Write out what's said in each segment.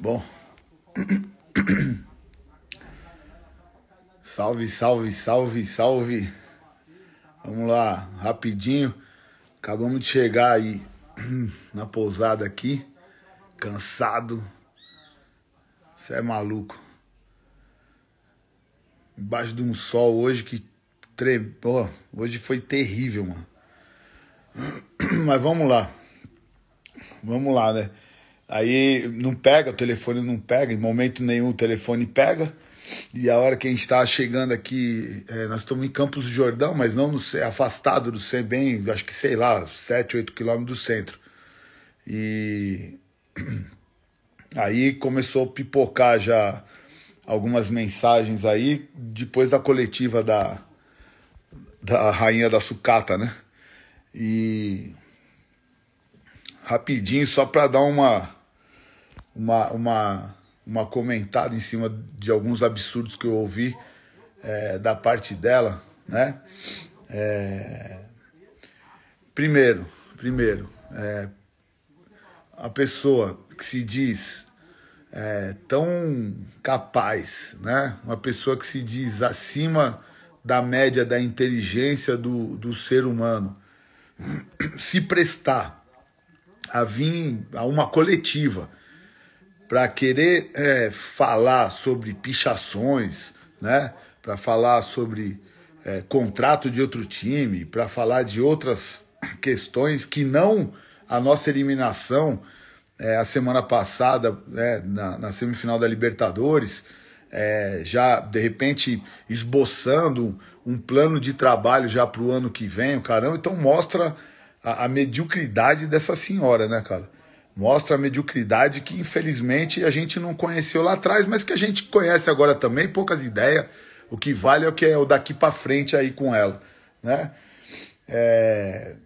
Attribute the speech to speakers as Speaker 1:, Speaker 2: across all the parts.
Speaker 1: Bom. salve, salve, salve, salve. Vamos lá, rapidinho. Acabamos de chegar aí na pousada aqui. Cansado. Você é maluco. Embaixo de um sol hoje que tremeu. hoje foi terrível, mano. Mas vamos lá. Vamos lá, né? Aí não pega, o telefone não pega, em momento nenhum o telefone pega. E a hora que a gente está chegando aqui, é, nós estamos em Campos do Jordão, mas não no, afastado do centro, bem, acho que sei lá, 7, 8 quilômetros do centro. E aí começou a pipocar já algumas mensagens aí, depois da coletiva da, da Rainha da Sucata, né? E rapidinho, só para dar uma uma, uma, uma comentada em cima de alguns absurdos que eu ouvi é, da parte dela, né? É, primeiro, primeiro, é, a pessoa que se diz é, tão capaz, né? Uma pessoa que se diz acima da média da inteligência do, do ser humano, se prestar a vir a uma coletiva para querer é, falar sobre pichações, né? para falar sobre é, contrato de outro time, para falar de outras questões que não a nossa eliminação é, a semana passada né, na, na, semifinal da Libertadores, é, já de repente esboçando um, plano de trabalho já para o ano que vem, o caramba, então mostra a, a mediocridade dessa senhora, né, cara? mostra a mediocridade que infelizmente a gente não conheceu lá atrás, mas que a gente conhece agora também, poucas ideias. O que vale é o que é o daqui para frente aí com ela, né? É...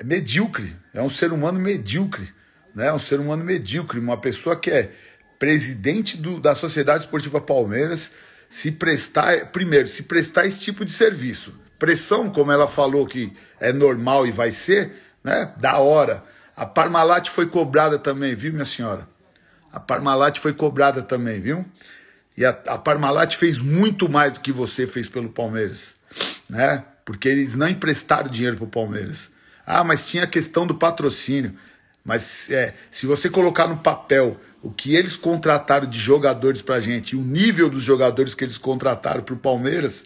Speaker 1: é, medíocre, é um ser humano medíocre, né? Um ser humano medíocre, uma pessoa que é presidente do, da Sociedade Esportiva Palmeiras, se prestar, primeiro, se prestar esse tipo de serviço. Pressão, como ela falou que é normal e vai ser, né? Da hora a Parmalat foi cobrada também, viu, minha senhora? A Parmalat foi cobrada também, viu? E a, a Parmalat fez muito mais do que você fez pelo Palmeiras, né? Porque eles não emprestaram dinheiro pro Palmeiras. Ah, mas tinha a questão do patrocínio. Mas é, se você colocar no papel o que eles contrataram de jogadores pra gente e o nível dos jogadores que eles contrataram pro Palmeiras,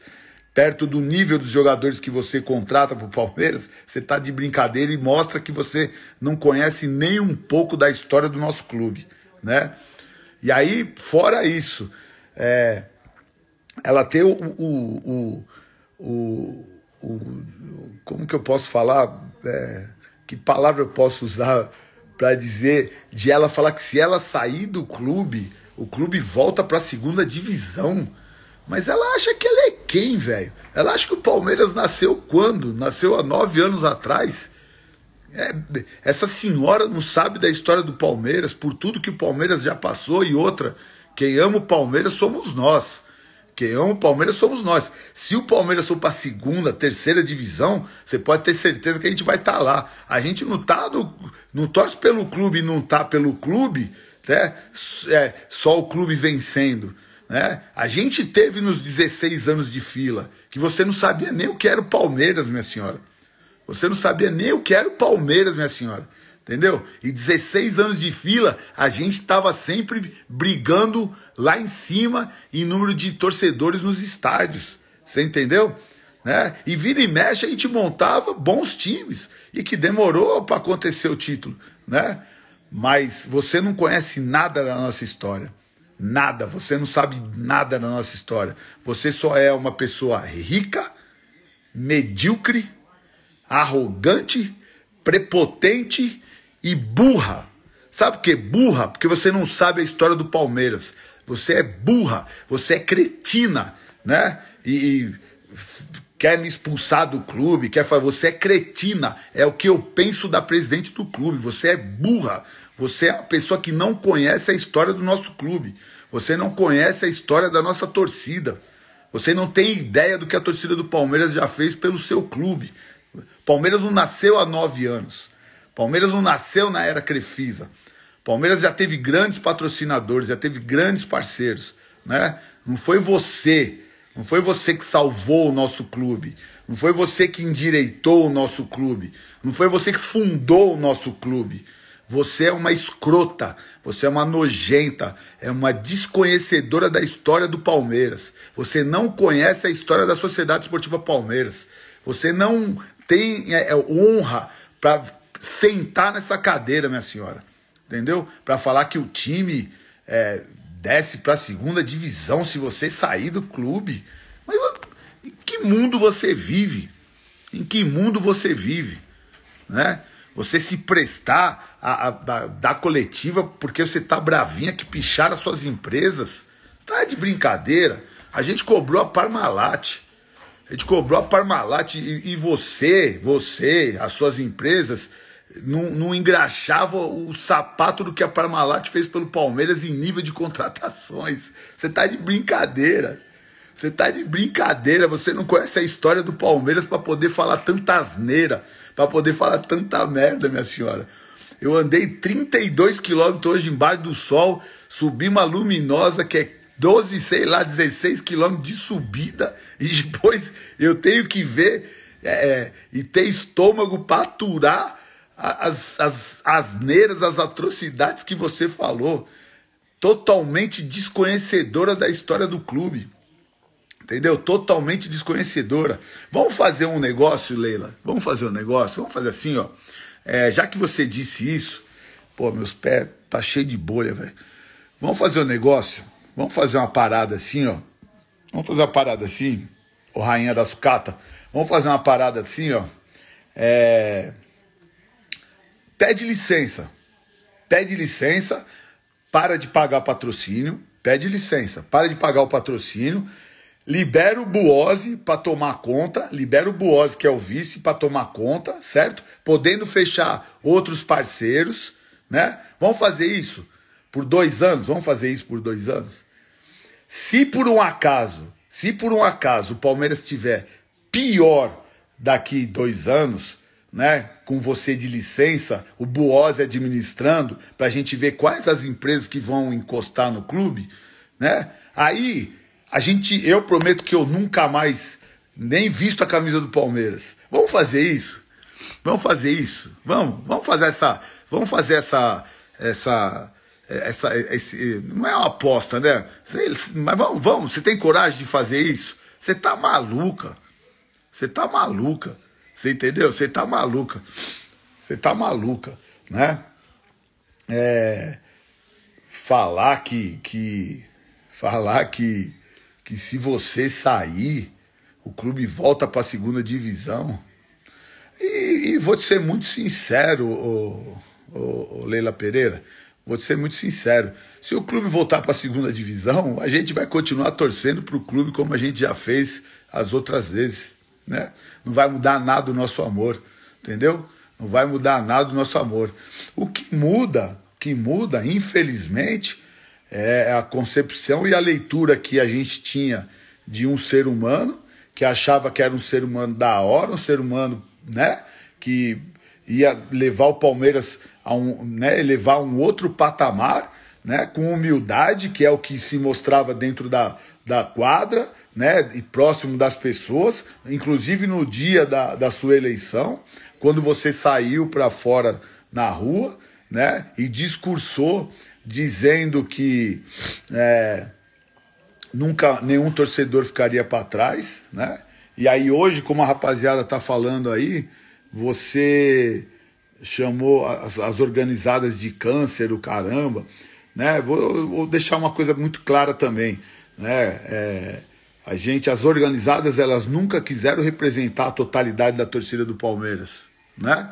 Speaker 1: perto do nível dos jogadores que você contrata para o Palmeiras, você está de brincadeira e mostra que você não conhece nem um pouco da história do nosso clube, né? E aí, fora isso, é, ela tem o, o, o, o, Como que eu posso falar? É, que palavra eu posso usar para dizer de ela falar que se ela sair do clube, o clube volta para a segunda divisão. Mas ela acha que ela é quem, velho? Ela acha que o Palmeiras nasceu quando? Nasceu há nove anos atrás? É, essa senhora não sabe da história do Palmeiras, por tudo que o Palmeiras já passou e outra. Quem ama o Palmeiras somos nós. Quem ama o Palmeiras somos nós. Se o Palmeiras for para a segunda, terceira divisão, você pode ter certeza que a gente vai estar tá lá. A gente não tá no, não torce pelo clube, não tá pelo clube, né? É, só o clube vencendo. Né? A gente teve nos 16 anos de fila que você não sabia nem o que era o Palmeiras, minha senhora. Você não sabia nem o que era o Palmeiras, minha senhora. Entendeu? E 16 anos de fila, a gente estava sempre brigando lá em cima em número de torcedores nos estádios. Você entendeu? Né? E vira e mexe a gente montava bons times e que demorou para acontecer o título, né? Mas você não conhece nada da nossa história nada, você não sabe nada da nossa história. Você só é uma pessoa rica, medíocre, arrogante, prepotente e burra. Sabe por quê? Burra, porque você não sabe a história do Palmeiras. Você é burra, você é cretina, né? E, e quer me expulsar do clube, quer falar, você é cretina, é o que eu penso da presidente do clube, você é burra, você é a pessoa que não conhece a história do nosso clube. Você não conhece a história da nossa torcida. Você não tem ideia do que a torcida do Palmeiras já fez pelo seu clube. Palmeiras não nasceu há nove anos. Palmeiras não nasceu na era Crefisa. Palmeiras já teve grandes patrocinadores, já teve grandes parceiros, né? Não foi você, não foi você que salvou o nosso clube, não foi você que endireitou o nosso clube, não foi você que fundou o nosso clube. Você é uma escrota, você é uma nojenta, é uma desconhecedora da história do Palmeiras. Você não conhece a história da Sociedade Esportiva Palmeiras. Você não tem é, é honra para sentar nessa cadeira, minha senhora. Entendeu? Para falar que o time é, desce para a segunda divisão se você sair do clube. Mas em que mundo você vive? Em que mundo você vive? Né? Você se prestar a, a, a da coletiva porque você tá bravinha que picharam as suas empresas. Tá de brincadeira. A gente cobrou a Parmalat. A gente cobrou a Parmalat e, e você, você, as suas empresas, não, não, engraxava o sapato do que a Parmalat fez pelo Palmeiras em nível de contratações. Você tá de brincadeira. Você tá de brincadeira. Você não conhece a história do Palmeiras para poder falar tanta asneira para poder falar tanta merda, minha senhora. Eu andei 32 quilômetros hoje embaixo do sol, subi uma luminosa que é 12, sei lá, 16 quilômetros de subida, e depois eu tenho que ver é, é e ter estômago para aturar as, as asneiras, as atrocidades que você falou. Totalmente desconhecedora da história do clube. Entendeu? Totalmente desconhecedora. Vamos fazer um negócio, Leila? Vamos fazer um negócio? Vamos fazer assim, ó. É, já que você disse isso, pô, meus pés tá cheio de bolha, velho. Vamos fazer um negócio? Vamos fazer uma parada assim, ó. Vamos fazer uma parada assim, ô rainha da sucata. Vamos fazer uma parada assim, ó. É... Pede licença. Pede licença, para de pagar patrocínio, pede licença, para de pagar o patrocínio libera o Buose para tomar conta, libera o Buose, que é o vice, para tomar conta, certo? Podendo fechar outros parceiros, né? Vamos fazer isso por dois anos? Vamos fazer isso por dois anos? Se por um acaso, se por um acaso o Palmeiras estiver pior daqui dois anos, né? Com você de licença, o Buose administrando, para a gente ver quais as empresas que vão encostar no clube, né? Aí a gente, eu prometo que eu nunca mais nem visto a camisa do Palmeiras. Vamos fazer isso? Vamos fazer isso? Vamos, vamos fazer essa, vamos fazer essa, essa, essa, esse, não é uma aposta, né? Mas vamos, vamos. Você tem coragem de fazer isso? Você tá maluca? Você tá maluca? Você entendeu? Você tá maluca? Você tá maluca, né? É, falar que, que, falar que que se você sair, o clube volta para a segunda divisão. E, e, vou te ser muito sincero, ô, ô, ô Leila Pereira, vou te ser muito sincero. Se o clube voltar para a segunda divisão, a gente vai continuar torcendo para o clube como a gente já fez as outras vezes. Né? Não vai mudar nada o nosso amor, entendeu? Não vai mudar nada o nosso amor. O que muda, o que muda, infelizmente, é a concepção e a leitura que a gente tinha de um ser humano, que achava que era um ser humano da hora, um ser humano, né, que ia levar o Palmeiras a um, né, elevar um outro patamar, né, com humildade, que é o que se mostrava dentro da, da quadra, né, e próximo das pessoas, inclusive no dia da, da sua eleição, quando você saiu para fora na rua, né, e discursou dizendo que é, nunca nenhum torcedor ficaria para trás, né? E aí hoje, como a rapaziada tá falando aí, você chamou as, as organizadas de câncer, o caramba, né? Vou, vou, deixar uma coisa muito clara também, né? É, a gente, as organizadas, elas nunca quiseram representar a totalidade da torcida do Palmeiras, né?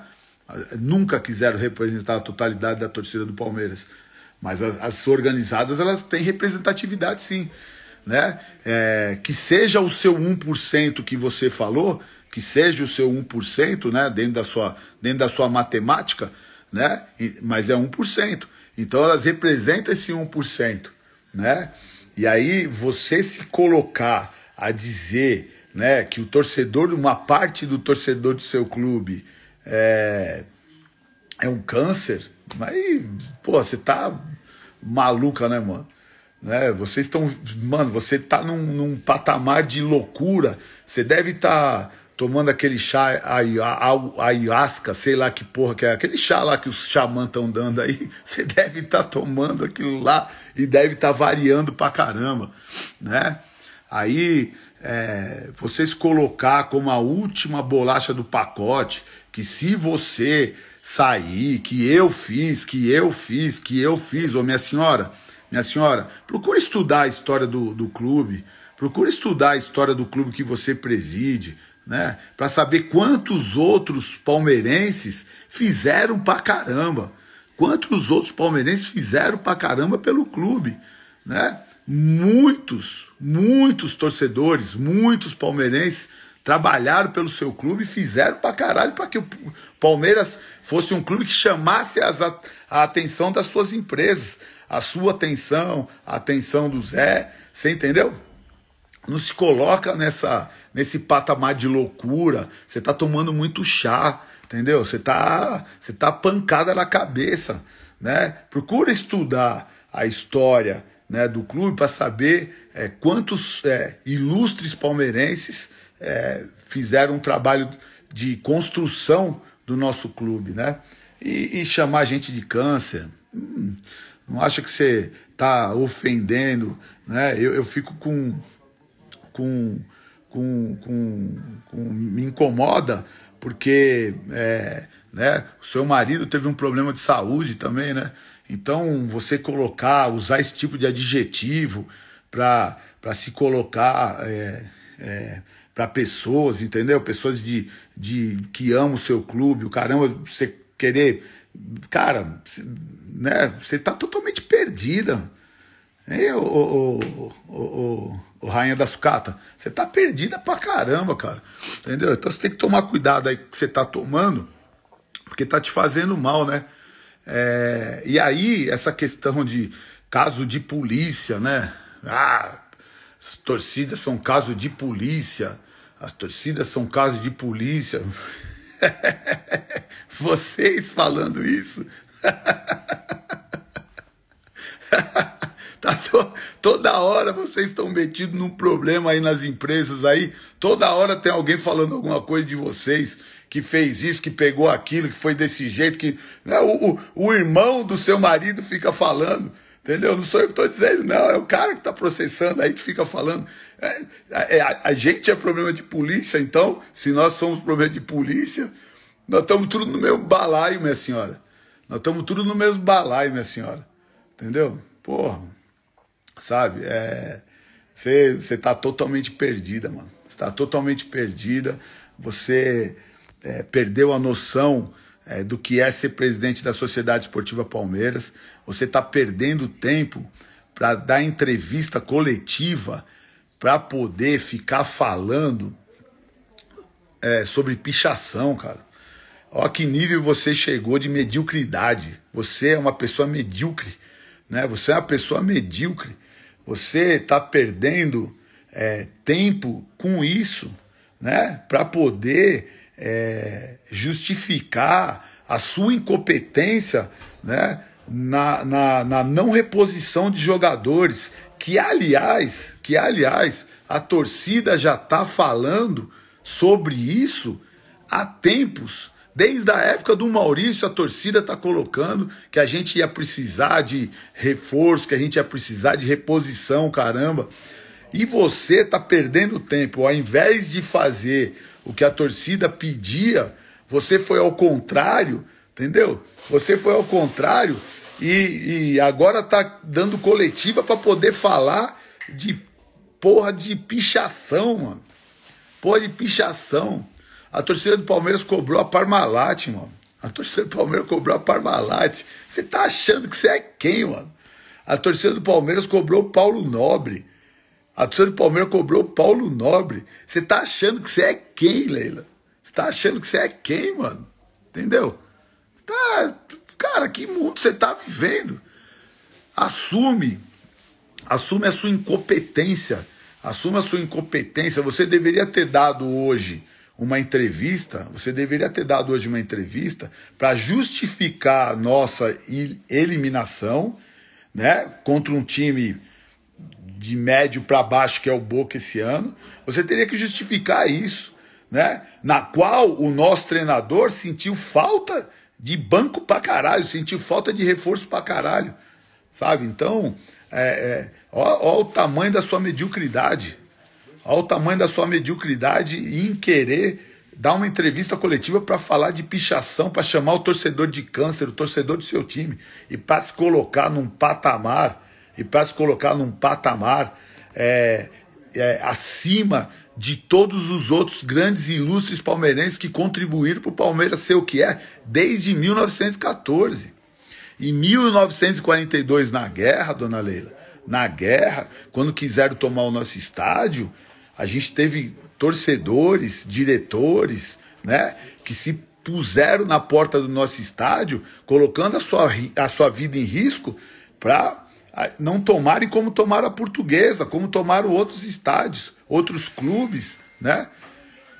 Speaker 1: Nunca quiseram representar a totalidade da torcida do Palmeiras. Mas as, as organizadas, elas têm representatividade sim. Né? É, que seja o seu 1% que você falou, que seja o seu 1%, né? Dentro da sua, dentro da sua matemática, né? Mas é 1%. Então elas representam esse 1%, né? E aí você se colocar a dizer, né, que o torcedor, uma parte do torcedor do seu clube é, é um câncer, aí, pô, você tá maluca, né, mano? Né? Vocês estão. Mano, você tá num, num, patamar de loucura. Você deve estar tá tomando aquele chá ayahuasca, sei lá que porra que é. Aquele chá lá que os xamãs estão dando aí. Você deve estar tá tomando aquilo lá e deve estar tá variando pra caramba, né? Aí. É, vocês colocar como a última bolacha do pacote que se você sair, que eu fiz, que eu fiz, que eu fiz, ô minha senhora, minha senhora, procura estudar a história do, do clube, procura estudar a história do clube que você preside, né? Para saber quantos outros palmeirenses fizeram pra caramba, quantos outros palmeirenses fizeram pra caramba pelo clube, né? Muitos, muitos torcedores, muitos palmeirenses trabalharam pelo seu clube e fizeram pra caralho para que o Palmeiras fosse um clube que chamasse as, a, a atenção das suas empresas, a sua atenção, a atenção do Zé, você entendeu? Não se coloca nessa nesse patamar de loucura, você está tomando muito chá, entendeu? Você está você tá pancada na cabeça, né? Procura estudar a história, né, do clube para saber é, quantos é, ilustres palmeirenses é, fizeram um trabalho de construção do nosso clube, né? E, e chamar a gente de câncer. Hum, não acha que você está ofendendo, né? Eu, eu fico com, com, com, com, com me incomoda porque é, né, o seu marido teve um problema de saúde também, né? Então você colocar, usar esse tipo de adjetivo para se colocar é, é, para pessoas, entendeu? Pessoas de, de que amam o seu clube, o caramba, você querer. Cara, né? Você tá totalmente perdida. Hein, ô, ô, ô, ô, Rainha da Sucata? Você tá perdida pra caramba, cara. Entendeu? Então você tem que tomar cuidado aí que você tá tomando, porque tá te fazendo mal, né? É, e aí, essa questão de caso de polícia, né? Ah, as torcidas são caso de polícia. As torcidas são caso de polícia. Vocês falando isso. tá to, toda hora vocês estão metidos num problema aí nas empresas aí. Toda hora tem alguém falando alguma coisa de vocês que fez isso, que pegou aquilo, que foi desse jeito, que né, o, o, o irmão do seu marido fica falando. Entendeu? Não sou eu que estou dizendo, não. É o cara que está processando aí que fica falando. É, é, a, é, a, gente é problema de polícia, então, se nós somos problema de polícia, nós estamos tudo no mesmo balaio, minha senhora. Nós estamos tudo no mesmo balaio, minha senhora. Entendeu? Porra, sabe? É, você é, está totalmente perdida, mano. Você está totalmente perdida. Você é, perdeu a noção é, do que é ser presidente da Sociedade Esportiva Palmeiras. Você está perdendo tempo para dar entrevista coletiva para poder ficar falando é, sobre pichação, cara. Olha que nível você chegou de mediocridade. Você é uma pessoa medíocre, né? Você é uma pessoa medíocre. Você está perdendo é, tempo com isso, né? Para poder é, justificar a sua incompetência, né? na, na, na não reposição de jogadores, que aliás, que aliás, a torcida já está falando sobre isso há tempos. Desde a época do Maurício, a torcida está colocando que a gente ia precisar de reforço, que a gente ia precisar de reposição, caramba. E você está perdendo tempo. Ao invés de fazer o que a torcida pedia, você foi ao contrário, entendeu? Você foi ao contrário e, e agora tá dando coletiva para poder falar de porra de pichação, mano. Porra de pichação. A torcida do Palmeiras cobrou a Parmalat, mano. A torcida do Palmeiras cobrou a Parmalat. Você tá achando que você é quem, mano? A torcida do Palmeiras cobrou o Paulo Nobre. A torcida do Palmeiras cobrou o Paulo Nobre. Você tá achando que você é quem, Leila? Você tá achando que você é quem, mano? Entendeu? Tá, Cara, que mundo você está vivendo? Assume, assume a sua incompetência, assume a sua incompetência. Você deveria ter dado hoje uma entrevista, você deveria ter dado hoje uma entrevista para justificar a nossa eliminação, né, contra um time de médio para baixo que é o Boca esse ano. Você teria que justificar isso, né? Na qual o nosso treinador sentiu falta de banco pra caralho, sentiu falta de reforço pra caralho, sabe? Então, é, é, ó, ó o tamanho da sua mediocridade, ó o tamanho da sua mediocridade em querer dar uma entrevista coletiva para falar de pichação, para chamar o torcedor de câncer, o torcedor do seu time, e para se colocar num patamar, e para se colocar num patamar é, é, acima de todos os outros grandes e ilustres palmeirenses que contribuíram para o Palmeiras ser o que é desde 1914. Em 1942, na guerra, dona Leila, na guerra, quando quiseram tomar o nosso estádio, a gente teve torcedores, diretores, né, que se puseram na porta do nosso estádio, colocando a sua, a sua vida em risco para não tomarem como tomaram a portuguesa, como tomaram outros estádios outros clubes, né?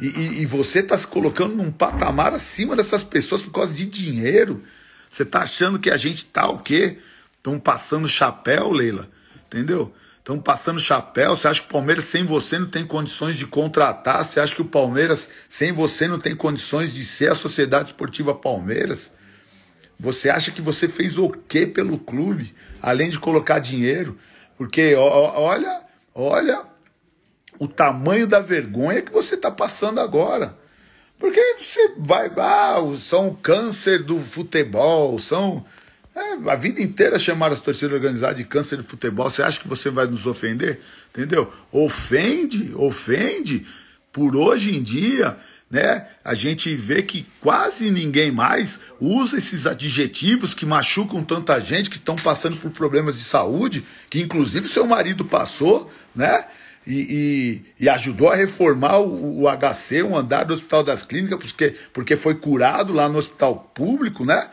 Speaker 1: E, e, e você está se colocando num patamar acima dessas pessoas por causa de dinheiro. Você está achando que a gente tá o quê? Estão passando chapéu, Leila. Entendeu? Estão passando chapéu. Você acha que o Palmeiras sem você não tem condições de contratar? Você acha que o Palmeiras sem você não tem condições de ser a Sociedade Esportiva Palmeiras? Você acha que você fez o quê pelo clube, além de colocar dinheiro? Porque ó, olha, olha o tamanho da vergonha que você está passando agora. Porque você vai, ah, são o câncer do futebol, são. É, a vida inteira chamaram as torcidas organizadas de câncer de futebol. Você acha que você vai nos ofender? Entendeu? Ofende, ofende. Por hoje em dia, né, a gente vê que quase ninguém mais usa esses adjetivos que machucam tanta gente, que estão passando por problemas de saúde, que inclusive seu marido passou, né? e, e, e ajudou a reformar o, o, HC, um andar do Hospital das Clínicas, porque, porque foi curado lá no hospital público, né?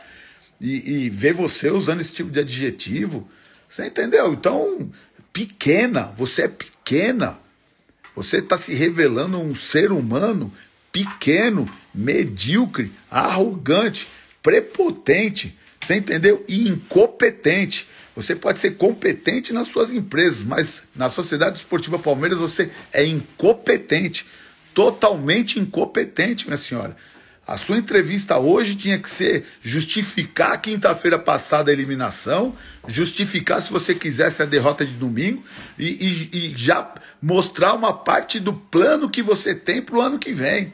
Speaker 1: E, e ver você usando esse tipo de adjetivo, você entendeu? Então, pequena, você é pequena. Você está se revelando um ser humano pequeno, medíocre, arrogante, prepotente, você entendeu? E incompetente. Você pode ser competente nas suas empresas, mas na Sociedade Esportiva Palmeiras você é incompetente, totalmente incompetente, minha senhora. A sua entrevista hoje tinha que ser justificar a quinta-feira passada a eliminação, justificar se você quisesse a derrota de domingo e, e, e já mostrar uma parte do plano que você tem para o ano que vem.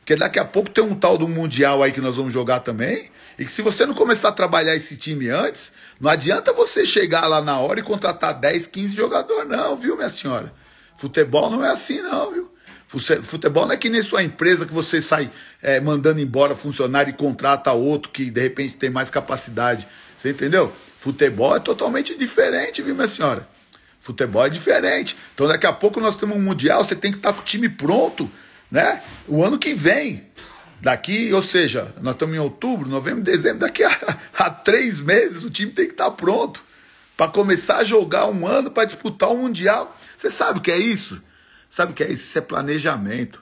Speaker 1: Porque daqui a pouco tem um tal do Mundial aí que nós vamos jogar também. E que se você não começar a trabalhar esse time antes, não adianta você chegar lá na hora e contratar 10, 15 jogadores, não, viu, minha senhora? Futebol não é assim, não, viu? Futebol não é que nem sua empresa que você sai é, mandando embora funcionário e contrata outro que de repente tem mais capacidade. Você entendeu? Futebol é totalmente diferente, viu, minha senhora? Futebol é diferente. Então daqui a pouco nós temos um Mundial, você tem que estar com o time pronto, né? O ano que vem. Daqui, ou seja, nós estamos em outubro, novembro, dezembro, daqui a, a três meses o time tem que estar tá pronto para começar a jogar um ano para disputar o um Mundial. Você sabe o que é isso? Sabe o que é isso? Isso é planejamento.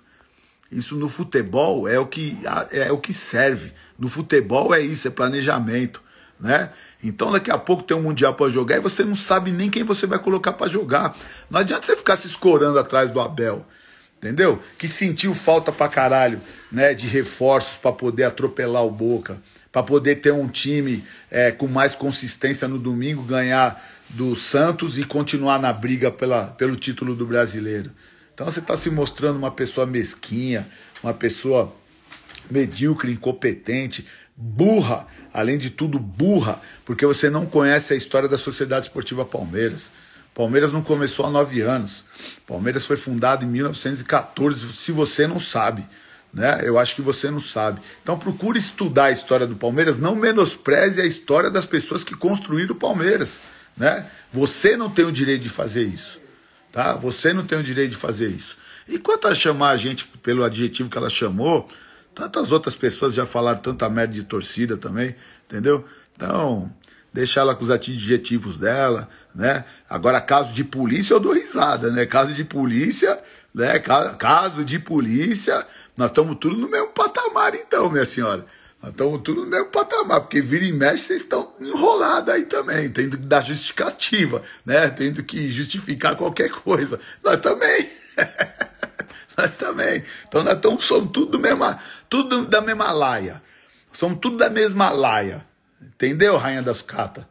Speaker 1: Isso no futebol é o que, é o que serve. No futebol é isso, é planejamento. Né? Então daqui a pouco tem um mundial para jogar e você não sabe nem quem você vai colocar para jogar. Não adianta você ficar se escorando atrás do Abel entendeu? Que sentiu falta pra caralho, né, de reforços para poder atropelar o Boca, para poder ter um time é, com mais consistência no domingo, ganhar do Santos e continuar na briga pela, pelo título do brasileiro. Então você está se mostrando uma pessoa mesquinha, uma pessoa medíocre, incompetente, burra, além de tudo burra, porque você não conhece a história da Sociedade Esportiva Palmeiras. Palmeiras não começou há nove anos. Palmeiras foi fundado em 1914, se você não sabe. Né? Eu acho que você não sabe. Então procure estudar a história do Palmeiras, não menospreze a história das pessoas que construíram o Palmeiras. Né? Você não tem o direito de fazer isso. Tá? Você não tem o direito de fazer isso. E quanto a chamar a gente pelo adjetivo que ela chamou, tantas outras pessoas já falaram tanta merda de torcida também, entendeu? Então, deixar ela com os adjetivos dela, né? Agora, caso de polícia, eu dou risada, né? Caso de polícia, né? Caso de polícia, nós estamos tudo no mesmo patamar, então, minha senhora. Nós estamos tudo no mesmo patamar, porque vira e mexe, vocês estão enrolados aí também, tendo que dar justificativa, né? Tendo que justificar qualquer coisa. Nós também. nós também. Então nós estamos, somos tudo, mesma, tudo da mesma laia. Somos tudo da mesma laia. Entendeu, rainha das catas?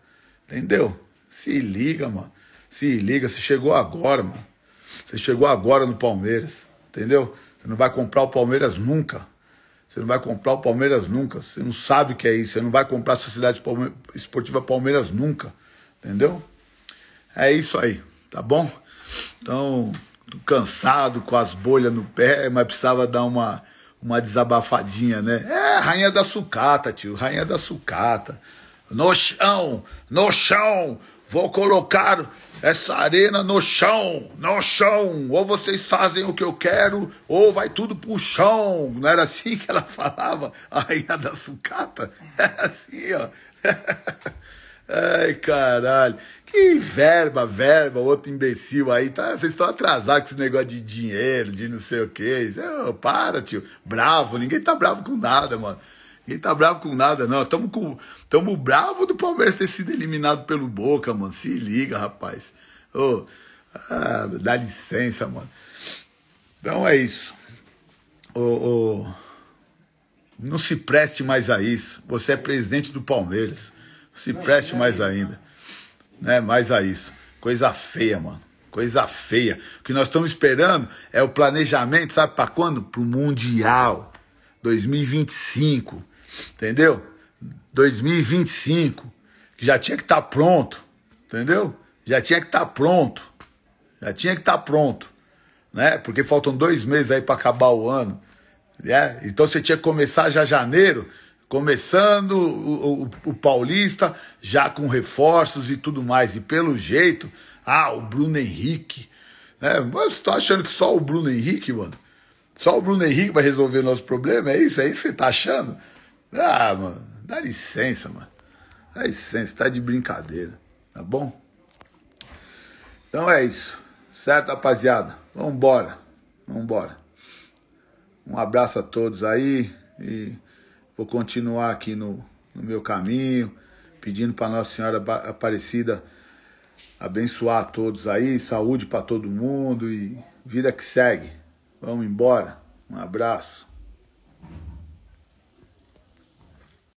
Speaker 1: Entendeu? Se liga, mano. Se liga, você chegou agora, mano. Você chegou agora no Palmeiras, entendeu? Você não vai comprar o Palmeiras nunca. Você não vai comprar o Palmeiras nunca. Você não sabe o que é isso. Você não vai comprar a Sociedade Palme... Esportiva Palmeiras nunca. Entendeu? É isso aí, tá bom? Então, cansado, com as bolhas no pé, mas precisava dar uma uma desabafadinha, né? É, rainha da sucata, tio, rainha da sucata. No chão, no chão, vou colocar essa arena no chão, no chão. Ou vocês fazem o que eu quero, ou vai tudo pro chão. Não era assim que ela falava, a rainha da sucata? Era é assim, ó. Ai, caralho. Que verba, verba, outro imbecil aí, tá? Vocês estão atrasados com esse negócio de dinheiro, de não sei o quê. Oh, para, tio. Bravo, ninguém tá bravo com nada, mano. Ninguém tá bravo com nada, não. Tamo, com, tamo bravo do Palmeiras ter sido eliminado pelo Boca, mano. Se liga, rapaz. Oh, ah, dá licença, mano. Então é isso. Oh, oh, não se preste mais a isso. Você é presidente do Palmeiras se preste mais ainda, né? Mais a isso. Coisa feia, mano. Coisa feia. O que nós estamos esperando é o planejamento, sabe para quando? Para o Mundial 2025. Entendeu? 2025. Que já tinha que estar tá pronto. Entendeu? Já tinha que estar tá pronto. Já tinha que estar tá pronto. Né? Porque faltam dois meses aí para acabar o ano. Né? Então você tinha que começar já janeiro Começando o, o, o Paulista já com reforços e tudo mais. E pelo jeito, ah, o Bruno Henrique. Né? Mas você tá achando que só o Bruno Henrique, mano? Só o Bruno Henrique vai resolver o nosso problema? É isso? É isso que você tá achando? Ah, mano, dá licença, mano. Dá licença, tá de brincadeira, tá bom? Então é isso, certo, rapaziada? Vambora, vambora. Um abraço a todos aí e Vou continuar aqui no, no meu caminho, pedindo para Nossa Senhora Aparecida abençoar a todos aí, saúde para todo mundo e vida que segue. Vamos embora. Um abraço.